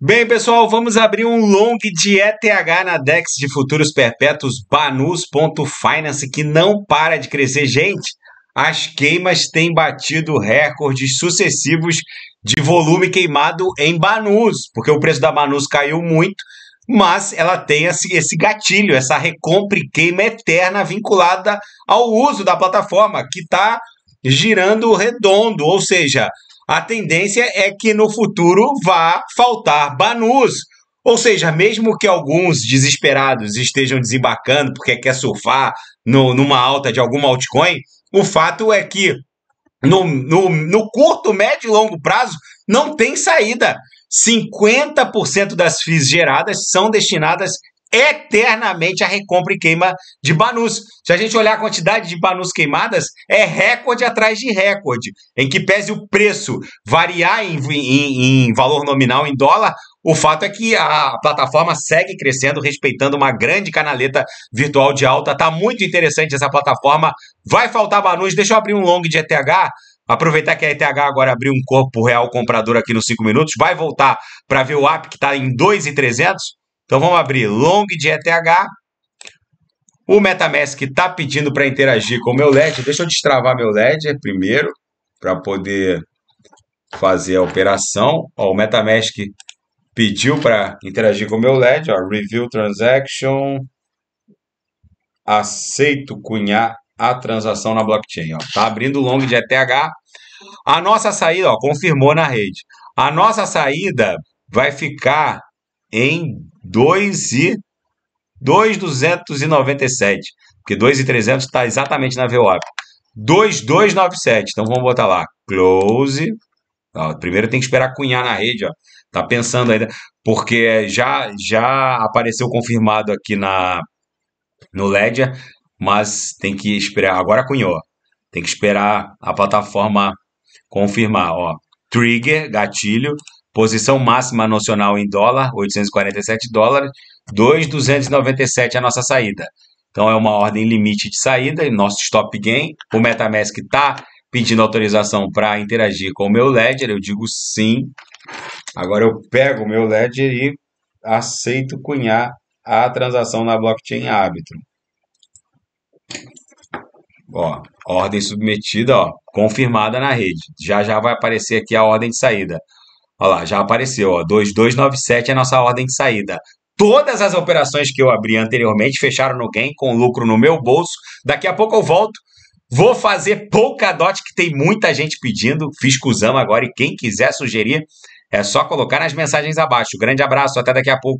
Bem, pessoal, vamos abrir um long de ETH na DEX de futuros perpétuos banus.finance, que não para de crescer. Gente, as queimas têm batido recordes sucessivos de volume queimado em Banus, porque o preço da Banus caiu muito, mas ela tem esse, gatilho, essa recompra e queima eterna vinculada ao uso da plataforma, que está girando redondo, ou seja, a tendência é que no futuro vá faltar banus. Ou seja, mesmo que alguns desesperados estejam desembarcando porque quer surfar no, numa alta de alguma altcoin, o fato é que no, no, no curto, médio e longo prazo não tem saída. 50% das FIIs geradas são destinadas eternamente a recompra e queima de Banus. Se a gente olhar a quantidade de Banus queimadas, é recorde atrás de recorde, em que pese o preço variar em, em, em valor nominal em dólar, o fato é que a plataforma segue crescendo, respeitando uma grande canaleta virtual de alta. Tá muito interessante essa plataforma. Vai faltar Banus. Deixa eu abrir um long de ETH. Aproveitar que a ETH agora abriu um corpo real comprador aqui nos 5 minutos. Vai voltar para ver o app que está em 2,300. Então vamos abrir long de ETH. O MetaMask está pedindo para interagir com o meu LED. Deixa eu destravar meu LED primeiro para poder fazer a operação. Ó, o MetaMask pediu para interagir com o meu LED. Ó, review transaction. Aceito cunhar a transação na blockchain. Está abrindo long de ETH. A nossa saída, ó, confirmou na rede. A nossa saída vai ficar em 2 e 2,297. Porque 2,300 está exatamente na VWAP. 2,297. Então vamos botar lá. Close. Ó, primeiro tem que esperar cunhar na rede. Ó. Tá pensando ainda. Porque já, já apareceu confirmado aqui na no Ledger. Mas tem que esperar. Agora cunhou. Tem que esperar a plataforma confirmar. Ó. Trigger, gatilho. Posição máxima nacional em dólar, 847 dólares, 2,297 a nossa saída. Então é uma ordem limite de saída e nosso stop gain. O MetaMask está pedindo autorização para interagir com o meu Ledger, eu digo sim. Agora eu pego o meu Ledger e aceito cunhar a transação na blockchain árbitro. Ó, ordem submetida, ó, confirmada na rede. Já já vai aparecer aqui a ordem de saída. Olha lá, já apareceu, ó, 2297 é a nossa ordem de saída. Todas as operações que eu abri anteriormente fecharam no gain com lucro no meu bolso. Daqui a pouco eu volto. Vou fazer Polkadot, que tem muita gente pedindo. Fiz cuzão agora e quem quiser sugerir, é só colocar nas mensagens abaixo. Grande abraço, até daqui a pouco.